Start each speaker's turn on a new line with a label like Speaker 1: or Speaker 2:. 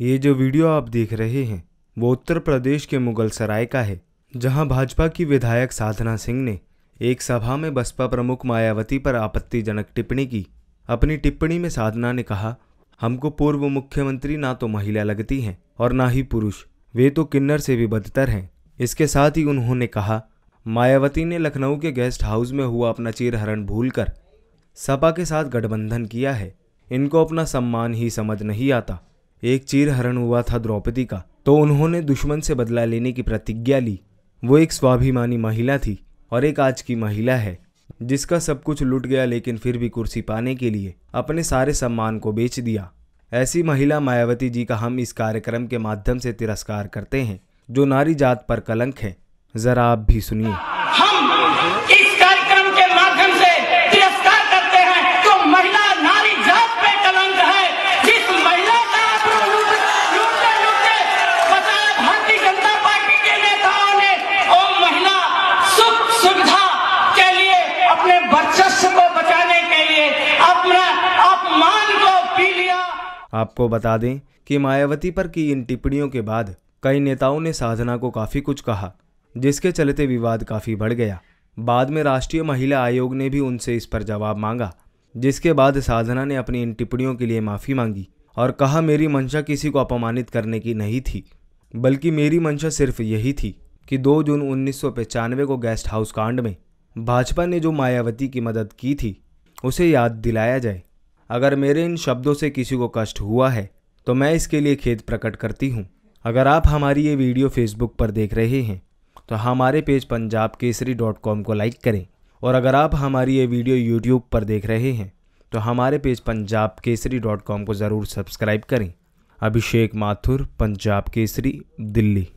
Speaker 1: ये जो वीडियो आप देख रहे हैं वो उत्तर प्रदेश के मुगल सराय का है जहां भाजपा की विधायक साधना सिंह ने एक सभा में बसपा प्रमुख मायावती पर आपत्तिजनक टिप्पणी की अपनी टिप्पणी में साधना ने कहा हमको पूर्व मुख्यमंत्री ना तो महिला लगती हैं और ना ही पुरुष वे तो किन्नर से भी बदतर हैं इसके साथ ही उन्होंने कहा मायावती ने लखनऊ के गेस्ट हाउस में हुआ अपना चिरहरण भूल सपा के साथ गठबंधन किया है इनको अपना सम्मान ही समझ नहीं आता एक चीर हरण हुआ था द्रौपदी का तो उन्होंने दुश्मन से बदला लेने की प्रतिज्ञा ली वो एक स्वाभिमानी महिला थी और एक आज की महिला है जिसका सब कुछ लुट गया लेकिन फिर भी कुर्सी पाने के लिए अपने सारे सम्मान को बेच दिया ऐसी महिला मायावती जी का हम इस कार्यक्रम के माध्यम से तिरस्कार करते हैं जो नारी जात पर कलंक है जरा आप भी सुनिए आपको बता दें कि मायावती पर की इन टिप्पणियों के बाद कई नेताओं ने साधना को काफ़ी कुछ कहा जिसके चलते विवाद काफ़ी बढ़ गया बाद में राष्ट्रीय महिला आयोग ने भी उनसे इस पर जवाब मांगा जिसके बाद साधना ने अपनी इन टिप्पणियों के लिए माफ़ी मांगी और कहा मेरी मंशा किसी को अपमानित करने की नहीं थी बल्कि मेरी मंशा सिर्फ यही थी कि 2 जून उन्नीस को गेस्ट हाउस कांड में भाजपा ने जो मायावती की मदद की थी उसे याद दिलाया जाए अगर मेरे इन शब्दों से किसी को कष्ट हुआ है तो मैं इसके लिए खेद प्रकट करती हूँ अगर आप हमारी ये वीडियो फेसबुक पर देख रहे हैं तो हमारे page Punjab Kesari dot com को लाइक करें और अगर आप हमारी ये वीडियो यूट्यूब पर देख रहे हैं तो हमारे page Punjab Kesari dot com को ज़रूर सब्सक्राइब करें अभिषेक माथुर पंजाब केसरी दिल्ली